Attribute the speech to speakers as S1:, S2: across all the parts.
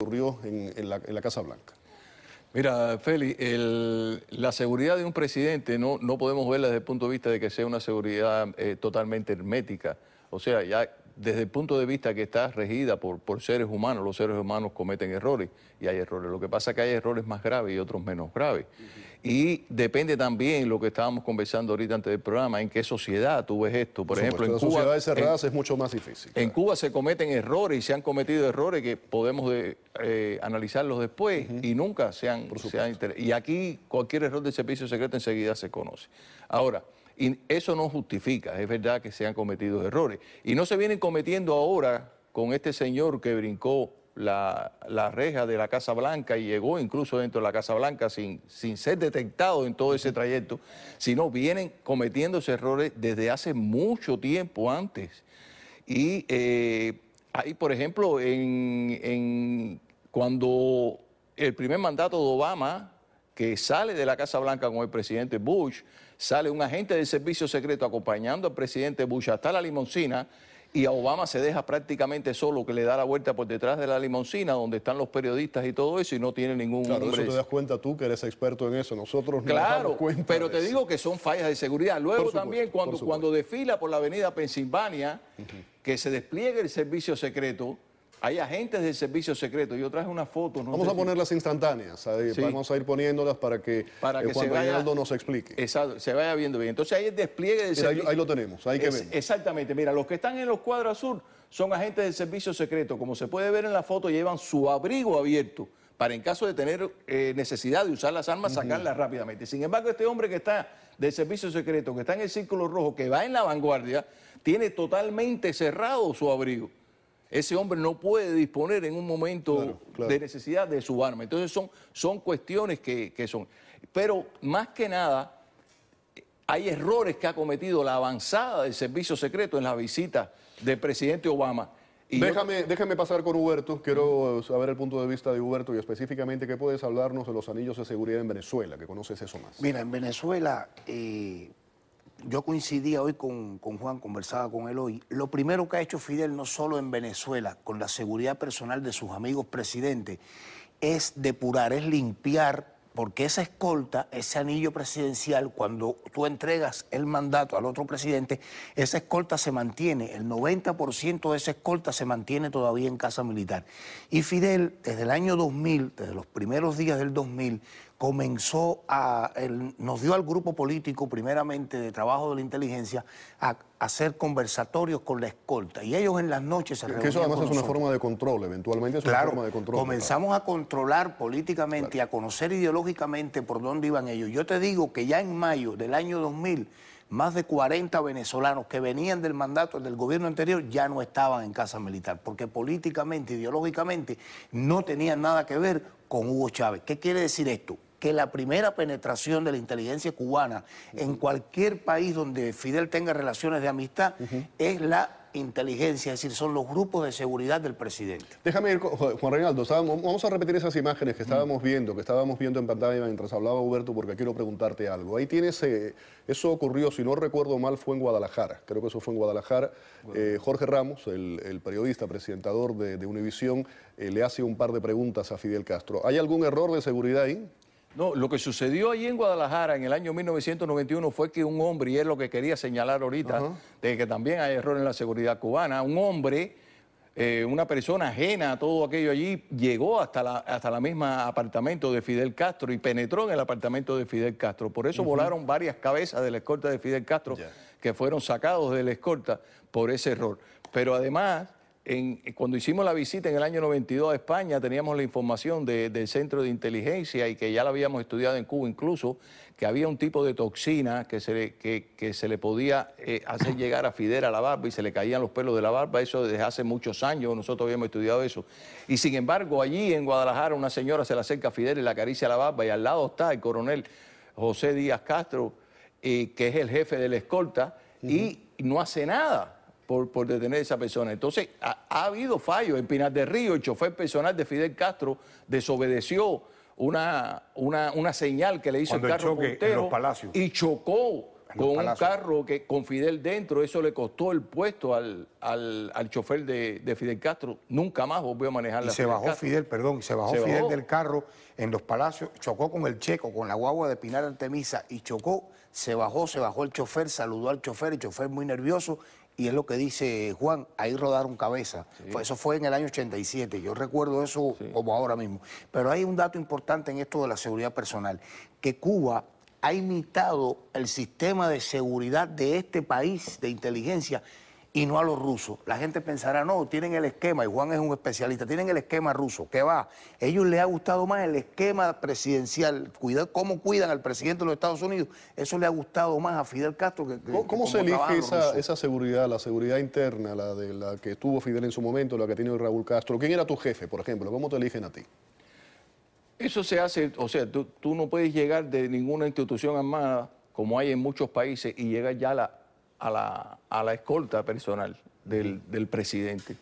S1: ocurrió en, la, Casa Blanca.
S2: Mira, Feli, la seguridad de un presidente no, no podemos verla desde el punto de vista de que sea una seguridad eh, totalmente hermética. O sea, ya desde el punto de vista que está regida por, por seres humanos, los seres humanos cometen errores y hay errores. Lo que pasa es que hay errores más graves y otros menos graves. Y depende también lo que estábamos conversando ahorita antes del programa, en qué sociedad tú ves esto. Por, ejemplo, en Cuba, sociedades cerradas
S1: es mucho más difícil.
S2: En Cuba se cometen errores y se han cometido errores que podemos eh, analizarlos después y nunca se han, se Y aquí cualquier error del servicio secreto enseguida se conoce. Ahora... Y eso no justifica, es verdad que se han cometido errores. Y no se vienen cometiendo ahora con este señor que brincó la, reja de la Casa Blanca y llegó incluso dentro de la Casa Blanca sin, sin ser detectado en todo ese trayecto, sino vienen cometiendo esos errores desde hace mucho tiempo antes. Y eh, ahí, por ejemplo, en, en, cuando el primer mandato de Obama, que sale de la Casa Blanca con el presidente Bush, sale un agente del servicio secreto acompañando al presidente Bush hasta la limoncina y a Obama se deja prácticamente solo, que le da la vuelta por detrás de la limoncina, donde están los periodistas y todo eso, y no tiene ningún Claro, te das
S1: cuenta tú, que eres experto en eso. Nosotros claro,
S2: no pero te digo que son fallas de seguridad. Luego también, cuando, cuando desfila por la avenida Pensilvania, que se despliegue el servicio secreto, hay agentes del servicio secreto. Yo traje una foto. No vamos a ponerlas
S1: instantáneas. Vamos a ir poniéndolas para que, para eh, que Juan Reinaldo nos explique.
S2: Exacto, se vaya viendo bien. Entonces ahí el despliegue del servicio. Ahí, lo tenemos, ahí que ver. Exactamente. Mira, los que están en los cuadros azul son agentes del servicio secreto. Como se puede ver en la foto, llevan su abrigo abierto para en caso de tener eh, necesidad de usar las armas, sacarlas rápidamente. Sin embargo, este hombre que está del servicio secreto, que está en el círculo rojo, que va en la vanguardia, tiene totalmente cerrado su abrigo ese hombre no puede disponer en un momento de necesidad de su arma. Entonces son, son cuestiones que, son. Pero más que nada, hay errores que ha cometido la avanzada del servicio secreto en la visita del presidente Obama. déjame, déjame pasar con Huberto.
S1: Quiero saber el punto de vista de Huberto y específicamente qué puedes hablarnos de los anillos de seguridad en Venezuela, que conoces eso más. Mira,
S3: en Venezuela, eh, yo coincidía hoy con, Juan, conversaba con él hoy, lo primero que ha hecho Fidel no solo en Venezuela, con la seguridad personal de sus amigos presidentes, es depurar, es limpiar, porque esa escolta, ese anillo presidencial, cuando tú entregas el mandato al otro presidente, esa escolta se mantiene, el 90% de esa escolta se mantiene todavía en casa militar. Y Fidel, desde el año 2000, desde los primeros días del 2000, comenzó a, nos dio al grupo político, primeramente de trabajo de la inteligencia, a, hacer conversatorios con la escolta. Y ellos en las noches se que eso además es una forma
S1: de control, eventualmente es una forma de control.
S3: Comenzamos a controlar políticamente y a conocer ideológicamente por dónde iban ellos. Yo te digo que ya en mayo del año 2000, más de 40 venezolanos que venían del mandato del gobierno anterior ya no estaban en casa militar, porque políticamente, ideológicamente, no tenían nada que ver con Hugo Chávez. ¿Qué quiere decir esto? que la primera penetración de la inteligencia cubana en cualquier país donde Fidel tenga relaciones de amistad es la inteligencia, es decir, son los grupos de seguridad del presidente.
S1: Déjame ir, Juan Reinaldo, vamos a repetir esas imágenes que estábamos mm. viendo, que estábamos viendo en pantalla mientras hablaba Huberto, porque quiero preguntarte algo. Ahí tienes, eh, eso ocurrió, si no recuerdo mal, fue en Guadalajara, creo que eso fue en Guadalajara. Eh, Jorge Ramos, el, periodista, presentador de, de Univisión, eh, le hace un par de preguntas a Fidel Castro. ¿Hay algún error de seguridad ahí?
S2: No, lo que sucedió allí en Guadalajara en el año 1991 fue que un hombre, y es lo que quería señalar ahorita, de que también hay error en la seguridad cubana, un hombre, eh, una persona ajena a todo aquello allí, llegó hasta la, hasta la misma apartamento de Fidel Castro y penetró en el apartamento de Fidel Castro. Por eso volaron varias cabezas de la escorta de Fidel Castro que fueron sacados de la escorta por ese error. Pero además cuando hicimos la visita en el año 92 a España, teníamos la información del centro de inteligencia y que ya la habíamos estudiado en Cuba incluso, que había un tipo de toxina que se le, se le podía eh, hacer llegar a Fidel a la barba y se le caían los pelos de la barba, eso desde hace muchos años, nosotros habíamos estudiado eso. Y sin embargo, allí en Guadalajara una señora se le acerca a Fidera y le acaricia la barba y al lado está el coronel José Díaz Castro, eh, que es el jefe de la escolta, y no hace nada por, detener a esa persona. Entonces, ha, habido fallos. En Pinar del Río, el chofer personal de Fidel Castro desobedeció una, una, señal que le hizo el carro los palacios... y chocó con un carro que, con Fidel dentro. Eso le costó el puesto al, al, chofer de, Fidel Castro. Nunca más volvió a manejar y se bajó Fidel,
S3: perdón, se bajó Fidel del carro en los palacios, chocó con el checo, con la guagua de Pinar Antemisa... y chocó. Se bajó, se bajó el chofer, saludó al chofer, el chofer muy nervioso y es lo que dice Juan, ahí rodaron cabeza. Eso fue en el año 87, yo recuerdo eso como ahora mismo. Pero hay un dato importante en esto de la seguridad personal, que Cuba ha imitado el sistema de seguridad de este país de inteligencia y no a los rusos. La gente pensará, no, tienen el esquema, y Juan es un especialista, tienen el esquema ruso, ¿qué va. A ellos les ha gustado más el esquema presidencial, cómo cuidan al presidente de los Estados Unidos. Eso le ha gustado más a Fidel Castro que... ¿Cómo, se elige esa,
S1: seguridad, la seguridad interna, la de la que tuvo Fidel en su momento, la que tiene Raúl Castro? ¿Quién era tu jefe, por ejemplo? ¿Cómo te eligen a ti?
S2: Eso se hace, o sea, tú, tú no puedes llegar de ninguna institución armada como hay en muchos países, y llega ya la a la, a la escolta personal del, del, presidente.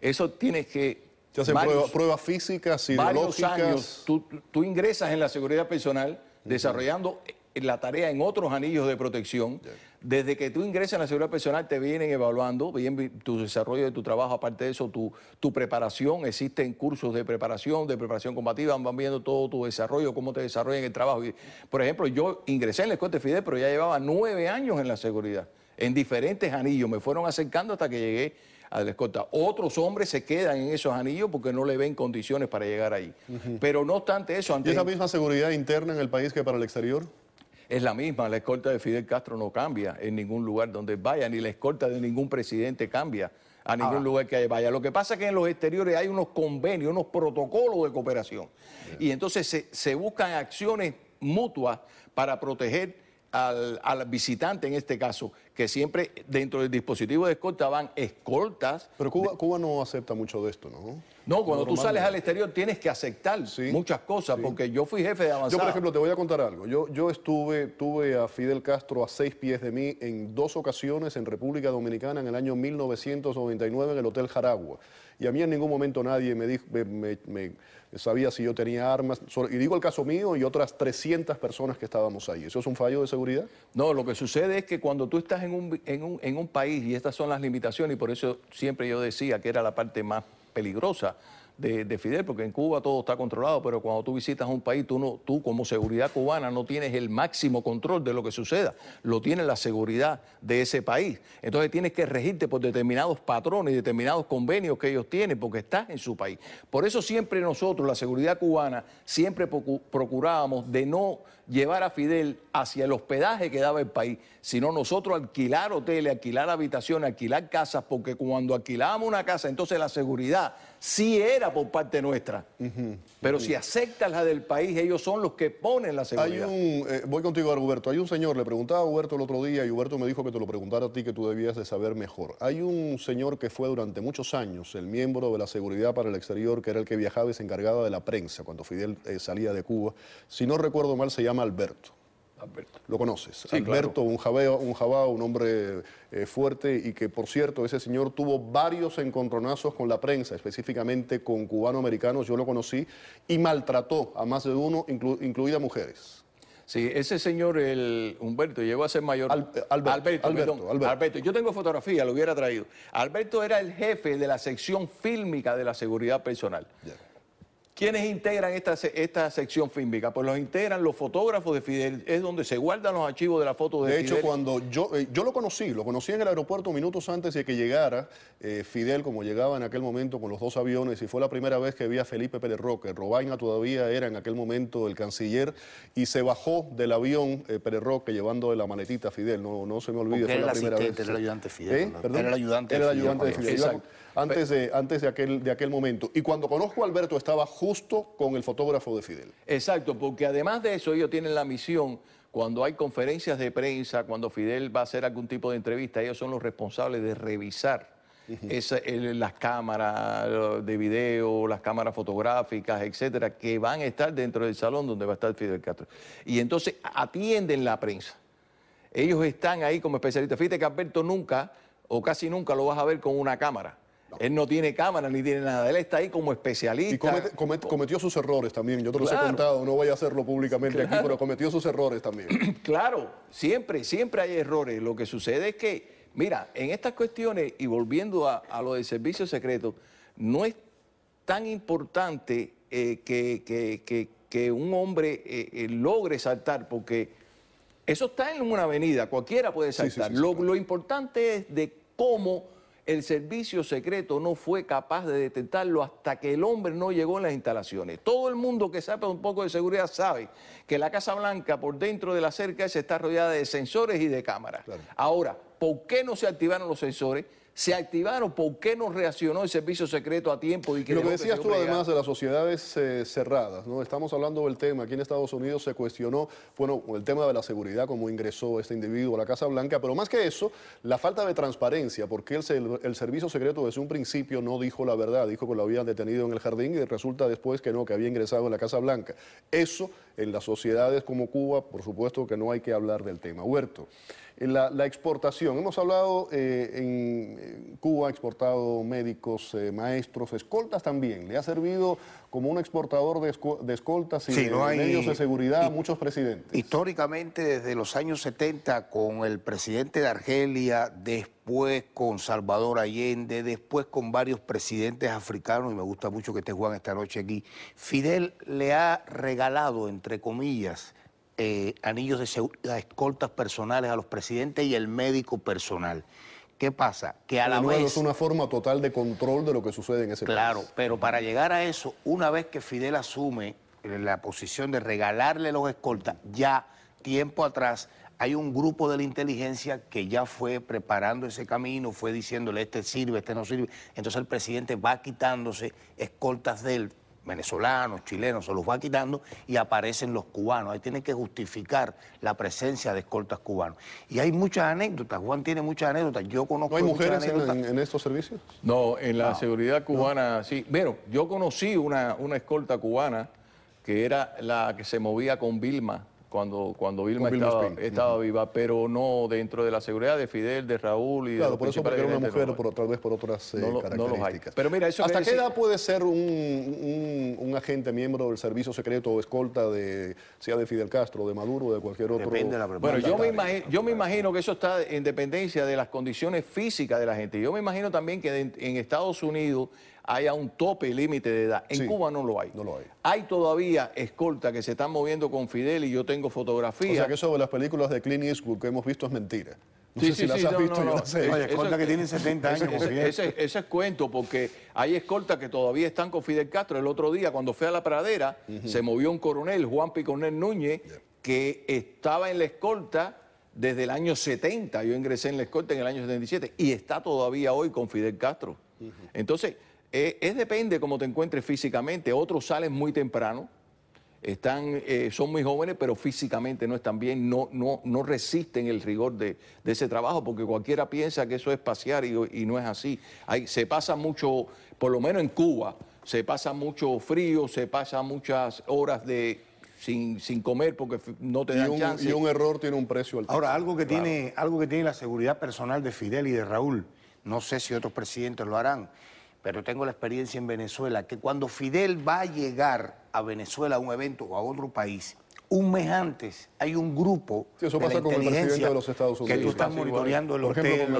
S2: Eso tiene que... Se pruebas,
S1: físicas, ideológicas...
S2: tú, ingresas en la seguridad personal desarrollando eh, la tarea en otros anillos de protección. Desde que tú ingresas en la seguridad personal te vienen evaluando bien tu desarrollo de tu trabajo, aparte de eso, tu, tu preparación, existen cursos de preparación, de preparación combativa, van viendo todo tu desarrollo, cómo te desarrollan el trabajo. por ejemplo, yo ingresé en la escolta de Fidel, pero ya llevaba nueve años en la seguridad en diferentes anillos. Me fueron acercando hasta que llegué a la escolta. Otros hombres se quedan en esos anillos porque no le ven condiciones para llegar ahí. Pero no obstante eso... ¿Y esa misma seguridad interna en el país que para el exterior? es la misma. La escolta de Fidel Castro no cambia en ningún lugar donde vaya, ni la escolta de ningún presidente cambia a ningún ah. lugar que vaya. Lo que pasa es que en los exteriores hay unos convenios, unos protocolos de cooperación. Y entonces se buscan acciones mutuas para proteger al, visitante en este caso, que siempre dentro del dispositivo de escolta van
S1: escoltas. Pero Cuba, no acepta mucho de esto, ¿no? No, cuando tú sales al
S2: exterior tienes que aceptar muchas cosas, porque yo fui jefe de avanzada. Yo, por ejemplo,
S1: te voy a contar algo. Yo, yo estuve, tuve a Fidel Castro a seis pies de mí en dos ocasiones en República Dominicana en el año 1999 en el Hotel Jaragua. Y a mí en ningún momento nadie me dijo, me sabía si yo tenía armas. Y digo el caso mío y otras 300 personas que estábamos ahí. ¿Eso es un fallo de seguridad? No, lo que sucede es que cuando tú estás en un, en un país, y estas son las limitaciones,
S2: y por eso siempre yo decía que era la parte más peligrosa, de, Fidel, porque en Cuba todo está controlado, pero cuando tú visitas un país, tú, no, tú como seguridad cubana no tienes el máximo control de lo que suceda, lo tiene la seguridad de ese país. Entonces tienes que regirte por determinados patrones, determinados convenios que ellos tienen, porque estás en su país. Por eso siempre nosotros, la seguridad cubana, siempre procurábamos de no llevar a Fidel hacia el hospedaje que daba el país, sino nosotros alquilar hoteles, alquilar habitaciones, alquilar casas, porque cuando alquilábamos una casa, entonces la seguridad sí era por parte nuestra. Pero si aceptas la del país, ellos son los que ponen la seguridad.
S1: Eh, voy contigo, Huberto. Hay un señor, le preguntaba a Huberto el otro día y Huberto me dijo que te lo preguntara a ti, que tú debías de saber mejor. Hay un señor que fue durante muchos años el miembro de la seguridad para el exterior, que era el que viajaba y se encargaba de la prensa cuando Fidel eh, salía de Cuba. Si no recuerdo mal, se llama Alberto. Alberto. Lo conoces. Alberto, un, jabeo, un un hombre eh, fuerte y que, por cierto, ese señor tuvo varios encontronazos con la prensa, específicamente con cubanoamericanos, yo lo conocí, y maltrató a más de uno, incluida mujeres. Sí, ese señor,
S2: el Humberto, llegó a ser mayor. Eh, Alberto, Alberto, Alberto, Yo tengo fotografía, lo hubiera traído. Alberto era el jefe de la sección fílmica de la seguridad personal. ¿Quiénes integran esta, esta sección fímbica? Pues los integran los fotógrafos de Fidel, es donde se guardan los archivos de la foto de, Fidel. De hecho,
S1: cuando yo, eh, yo lo conocí, lo conocí en el aeropuerto minutos antes de que llegara eh, Fidel, como llegaba en aquel momento con los dos aviones, y fue la primera vez que vi a Felipe Pérez Roque. Robaina todavía era en aquel momento el canciller, y se bajó del avión eh, Pérez Roque llevando la maletita a Fidel, no, no se me olvide, fue la primera vez. Era el ayudante Fidel, era el ayudante, de Fidel antes, de, aquel, de aquel momento. Y cuando conozco a Alberto estaba justo con el fotógrafo de Fidel.
S2: Exacto, porque además de eso ellos tienen la misión, cuando hay conferencias de prensa, cuando Fidel va a hacer algún tipo de entrevista, ellos son los responsables de revisar. las cámaras de video, las cámaras fotográficas, etcétera, que van a estar dentro del salón donde va a estar Fidel Castro. Y entonces atienden la prensa. Ellos están ahí como especialistas. Fíjate que Alberto nunca, o casi nunca, lo vas a ver con una cámara. Él no tiene cámara ni tiene nada. Él está ahí como especialista.
S1: Y cometió sus errores también. Yo te lo he contado. No voy a hacerlo públicamente aquí, pero cometió sus errores también.
S2: claro, siempre, siempre hay errores. Lo que sucede es que, mira, en estas cuestiones, y volviendo a, lo del servicio secreto, no es tan importante eh, que, un hombre eh, eh, logre saltar, porque eso está en una avenida, cualquiera puede saltar. lo, lo importante es de cómo el servicio secreto no fue capaz de detectarlo hasta que el hombre no llegó en las instalaciones. Todo el mundo que sabe un poco de seguridad sabe que la Casa Blanca por dentro de la cerca está rodeada de sensores y de cámaras. Ahora, ¿por qué no se activaron los sensores? se activaron, ¿por qué no reaccionó el servicio secreto a tiempo? Y que lo que este decías tú además
S1: de las sociedades eh, cerradas, ¿no? Estamos hablando del tema, aquí en Estados Unidos se cuestionó, bueno, el tema de la seguridad, cómo ingresó este individuo a la Casa Blanca, pero más que eso, la falta de transparencia, porque el, el servicio secreto desde un principio no dijo la verdad, dijo que lo habían detenido en el jardín y resulta después que no, que había ingresado en la Casa Blanca. Eso en las sociedades como Cuba, por supuesto que no hay que hablar del tema. Huerto. Eh, la, exportación. Hemos hablado eh, en Cuba, ha exportado médicos, eh, maestros, escoltas también. Le ha servido como un exportador de, escoltas y medios de seguridad a muchos presidentes.
S3: Históricamente, desde los años 70, con el presidente de Argelia, después con Salvador Allende, después con varios presidentes africanos, y me gusta mucho que esté Juan esta noche aquí, Fidel le ha regalado, entre comillas, eh, anillos de escoltas personales a los presidentes y el médico personal. ¿Qué pasa? Que a la vez... Es
S1: una forma total de control de lo que sucede en ese país. Claro,
S3: pero para llegar a eso, una vez que Fidel asume eh, la posición de regalarle los escoltas, ya tiempo atrás hay un grupo de la inteligencia que ya fue preparando ese camino, fue diciéndole, este sirve, este no sirve. Entonces el presidente va quitándose escoltas de él venezolanos, chilenos, se los va quitando y aparecen los cubanos. Ahí tienen que justificar la presencia de escoltas cubanos. Y hay muchas anécdotas, Juan tiene muchas anécdotas, yo conozco... ¿No hay mujeres en, estos servicios?
S2: No, en la seguridad cubana sí. Bueno, yo conocí una, una escolta cubana que era la que se movía con Vilma cuando, cuando Vilma, estaba, viva, pero no dentro de la seguridad de Fidel, de Raúl y claro, por eso era una mujer,
S1: por, tal vez por otras eh, características. pero mira, eso ¿Hasta qué edad puede ser un, agente miembro del servicio secreto o escolta de, sea de Fidel Castro, de Maduro o de cualquier otro? bueno, yo me,
S2: imagino, yo me imagino que eso está en dependencia de las condiciones físicas de la gente. Yo me imagino también que en Estados Unidos haya un tope límite de edad. En Cuba no lo hay. No lo hay. Hay todavía escolta que se están moviendo con Fidel y yo tengo fotografías. O sea que
S1: eso de las películas de Clint Eastwood que hemos visto es mentira. No sé si las has visto, yo sé. Oye, escolta que tienen 70 años. Ese,
S2: es cuento, porque hay escoltas que todavía están con Fidel Castro. El otro día, cuando fue a la pradera, se movió un coronel, Juan Picornel Núñez, que estaba en la escolta desde el año 70. Yo ingresé en la escolta en el año 77 y está todavía hoy con Fidel Castro. Entonces, eh, es depende cómo te encuentres físicamente. Otros salen muy temprano, están, eh, son muy jóvenes, pero físicamente no están bien, no, no, no resisten el rigor de, ese trabajo, porque cualquiera piensa que eso es pasear y, no es así. se pasa mucho, por lo menos en Cuba, se pasa mucho frío, se pasa muchas horas de sin, comer porque no te dan un, Y un error tiene
S3: un precio alto. Ahora, algo que, tiene, algo que tiene la seguridad personal de Fidel y de Raúl, no sé si otros presidentes lo harán, pero tengo la experiencia en Venezuela, que cuando Fidel va a llegar a Venezuela a un evento o a otro país, un mes antes hay un grupo eso pasa con el presidente de los Estados Unidos. que tú estás monitoreando el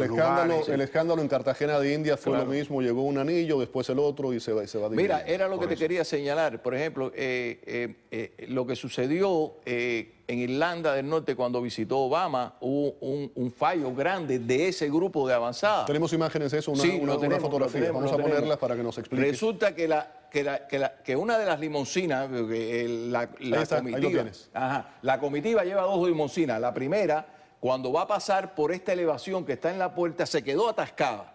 S3: escándalo, el
S1: escándalo en Cartagena de India fue lo mismo, llegó un anillo, después el otro y se va, y se va Mira,
S2: era lo que te quería señalar. Por ejemplo, eh, eh, eh, lo que sucedió en Irlanda del Norte cuando visitó Obama, hubo un, fallo grande de ese grupo de avanzada. Tenemos
S1: imágenes de eso, una, fotografía. Vamos a ponerlas para que nos explique.
S2: Resulta que la, que, una de las limoncinas, eh, la, comitiva, lleva dos limoncinas. La primera, cuando va a pasar por esta elevación que está en la puerta, se quedó atascada.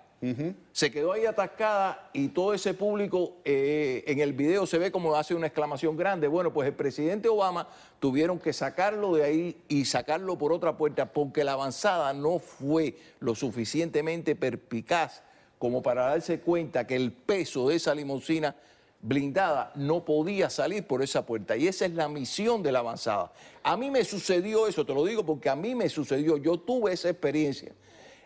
S2: Se quedó ahí atascada y todo ese público eh, en el video se ve como hace una exclamación grande. Bueno, pues el presidente Obama tuvieron que sacarlo de ahí y sacarlo por otra puerta porque la avanzada no fue lo suficientemente perpicaz como para darse cuenta que el peso de esa limusina blindada no podía salir por esa puerta. Y esa es la misión de la avanzada. A mí me sucedió eso, te lo digo porque a mí me sucedió, yo tuve esa experiencia.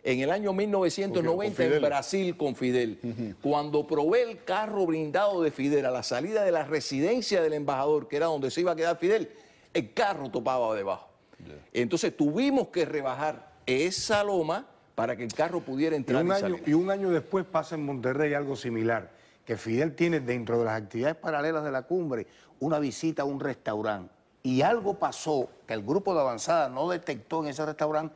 S2: En el año 1990 en Brasil con Fidel, cuando probé el carro blindado de Fidel a la salida de la residencia del embajador, que era donde se iba a quedar Fidel, el carro topaba debajo. Entonces tuvimos que rebajar esa loma para que el carro pudiera entrar. Y un, año,
S3: y un año después pasa en Monterrey algo similar que Fidel tiene dentro de las actividades paralelas de la cumbre una visita a un restaurante. Y algo pasó que el grupo de avanzada no detectó en ese restaurante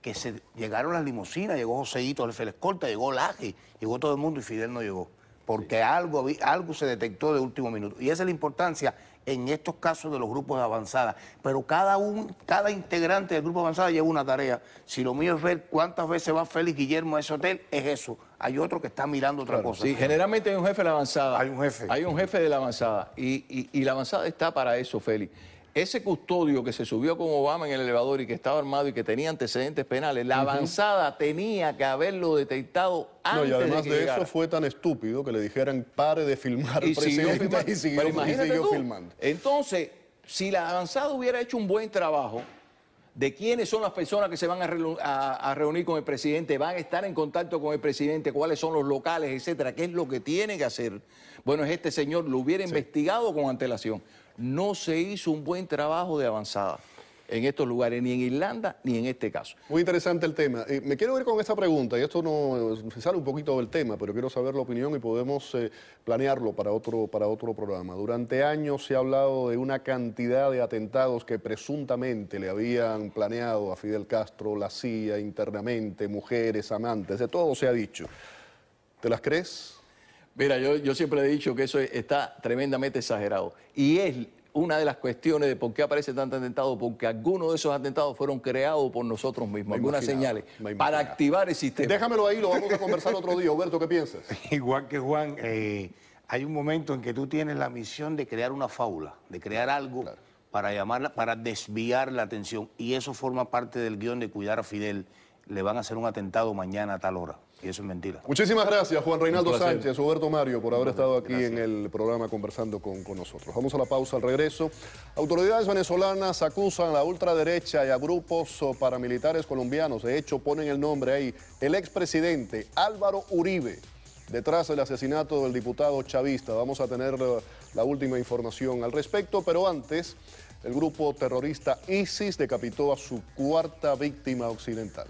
S3: que se llegaron las limusinas, llegó Joseito, el Felescorta, llegó Laje, llegó todo el mundo y Fidel no llegó. Porque algo, algo se detectó de último minuto. Y esa es la importancia en estos casos de los grupos de avanzada. Pero cada, un, cada integrante del grupo avanzada lleva una tarea. Si lo mío es ver cuántas veces va Félix Guillermo a ese hotel, es eso. Hay otro que está mirando otra cosa. Sí, generalmente
S2: hay un jefe de la avanzada. Hay un jefe. Hay un jefe de la avanzada. Y, y la avanzada está para eso, Félix ese custodio que se subió con Obama en el elevador y que estaba armado y que tenía antecedentes penales, la avanzada tenía que haberlo detectado antes. No, y además de, eso fue
S1: tan estúpido que le dijeran pare de filmar y siguió y siguió, filmando.
S2: Entonces, si la avanzada hubiera hecho un buen trabajo de quiénes son las personas que se van a, reunir con el presidente, van a estar en contacto con el presidente, cuáles son los locales, etcétera, qué es lo que tiene que hacer. Bueno, es este señor, lo hubiera investigado con antelación no se hizo un buen trabajo de avanzada en estos lugares, ni en Irlanda ni en este caso.
S1: Muy interesante el tema. Eh, me quiero ir con esta pregunta, y esto no se sale un poquito del tema, pero quiero saber la opinión y podemos eh, planearlo para otro, para otro programa. Durante años se ha hablado de una cantidad de atentados que presuntamente le habían planeado a Fidel Castro, la CIA, internamente, mujeres, amantes, de todo se ha dicho. ¿Te las crees? Mira, yo, siempre he dicho que eso está tremendamente exagerado.
S2: Y es una de las cuestiones de por qué aparece tanto atentado, porque algunos de esos atentados fueron
S3: creados por nosotros mismos, algunas señales, para activar el sistema. Déjamelo ahí, lo vamos a conversar otro día. Roberto, ¿qué piensas? Igual que Juan, eh, hay un momento en que tú tienes la misión de crear una fábula, de crear algo para llamarla, para desviar la atención. Y eso forma parte del guión de cuidar a Fidel le van a hacer un atentado mañana a tal hora. Y eso es mentira. Muchísimas gracias, Juan Reinaldo Sánchez,
S1: Roberto Mario, por haber estado aquí en el programa conversando con, con nosotros. Vamos a la pausa al regreso. Autoridades venezolanas acusan a la ultraderecha y a grupos paramilitares colombianos. De hecho, ponen el nombre ahí. El expresidente Álvaro Uribe detrás del asesinato del diputado chavista. Vamos a tener eh, la última información al respecto, pero antes, el grupo terrorista ISIS decapitó a su cuarta víctima occidental.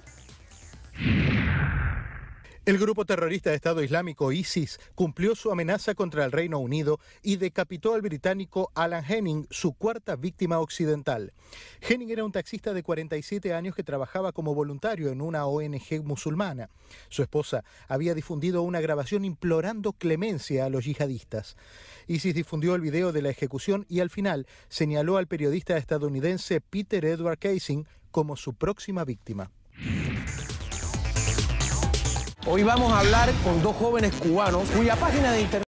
S1: El grupo terrorista
S3: de Estado Islámico ISIS cumplió su amenaza contra el Reino Unido y decapitó al británico Alan Henning, su cuarta víctima occidental. Henning era un taxista de 47 años que trabajaba como voluntario en una ONG musulmana. Su esposa había difundido una grabación implorando clemencia a los yihadistas. ISIS difundió el video de la ejecución y al final señaló al periodista estadounidense Peter Edward Casing como su próxima víctima. Hoy vamos a hablar con dos jóvenes cubanos cuya página de internet